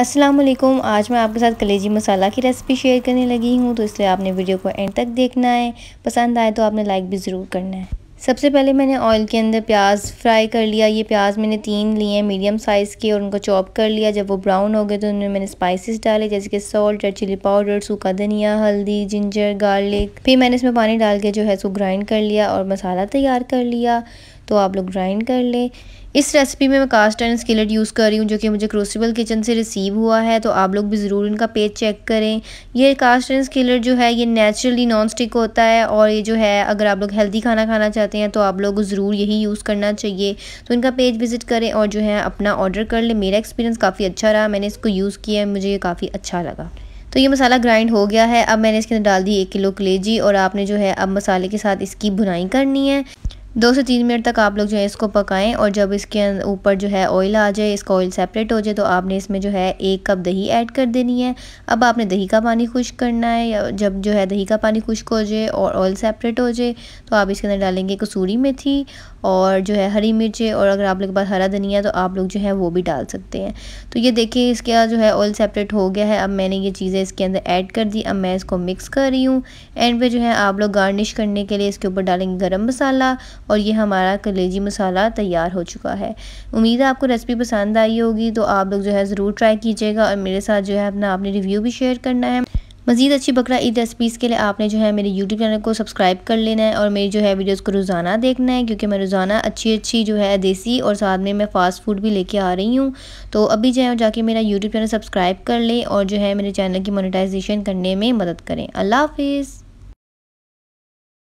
अस्सलाम वालेकुम आज मैं आपके साथ कलेजी मसाला की रेसिपी शेयर करने लगी हूँ तो इसलिए आपने वीडियो को एंड तक देखना है पसंद आए तो आपने लाइक भी ज़रूर करना है सबसे पहले मैंने ऑयल के अंदर प्याज फ्राई कर लिया ये प्याज मैंने तीन लिए हैं मीडियम साइज़ के और उनको चॉप कर लिया जब वो ब्राउन हो गए तो उनमें मैंने स्पाइसेस डाले जैसे कि सॉल्ट रेड चिली पाउडर सूखा धनिया हल्दी जिंजर गार्लिक फिर मैंने इसमें पानी डाल के जो है सो ग्राइंड कर लिया और मसाला तैयार कर लिया तो आप लोग ग्राइंड कर लें इस रेसिपी में मैं कास्ट एंड स्किलेट यूज़ कर रही हूँ जो कि मुझे क्रोसिबल किचन से रिसीव हुआ है तो आप लोग भी ज़रूर इनका पेज चेक करें ये कास्ट एंड स्किलेट जो है ये नेचुरली नॉन स्टिक होता है और ये जो है अगर आप लोग हेल्दी खाना खाना चाहते हैं तो आप लोग ज़रूर यही यूज़ करना चाहिए तो इनका पेज विज़िट करें और जो है अपना ऑर्डर कर लें मेरा एक्सपीरियंस काफ़ी अच्छा रहा मैंने इसको यूज़ किया मुझे ये काफ़ी अच्छा लगा तो ये मसाला ग्राइंड हो गया है अब मैंने इसके अंदर डाल दी एक किलो कलेजी और आपने जो है अब मसाले के साथ इसकी भुनाई करनी है दो से तीन मिनट तक आप लोग जो है इसको पकाएं और जब इसके अं-, ऊपर जो है ऑयल आ जाए इसका ऑयल सेपरेट हो जाए तो आपने इसमें जो है एक कप दही ऐड कर देनी है अब आपने दही का पानी खुश करना है या जब जो है दही का पानी खुश्क हो जाए और ऑयल सेपरेट हो जाए तो आप इसके अंदर डालेंगे कसूरी मेथी और जो है हरी मिर्चें और अगर आप लोग के पास हरा धनिया तो आप लोग जो है वो भी डाल सकते हैं तो ये देखिए इसका जो है ऑयल सेपरेट हो गया है अब मैंने ये चीज़ें इसके अंदर ऐड कर दी अब मैं इसको मिक्स कर रही हूँ एंड पे जो है आप लोग गार्निश करने के लिए इसके ऊपर डालेंगे गर्म मसाला और ये हमारा कलेजी मसाला तैयार हो चुका है उम्मीद है आपको रेसिपी पसंद आई होगी तो आप लोग जो है ज़रूर ट्राई कीजिएगा और मेरे साथ जो है अपना आपने रिव्यू भी शेयर करना है मजीद अच्छी बकरा ईद रेसिपीज़ के लिए आपने जो है मेरे यूट्यूब चैनल को सब्सक्राइब कर लेना है और मेरी जो है वीडियोज़ को रोज़ाना देखना है क्योंकि मैं रोज़ाना अच्छी अच्छी जो है देसी और साथ में मैं फ़ास्ट फूड भी लेके आ रही हूँ तो अभी जो है जाके मेरा यूट्यूब चैनल सब्सक्राइब कर लें और जो है मेरे चैनल की मोनिटाइजेशन करने में मदद करें अल्लाह हाफिज़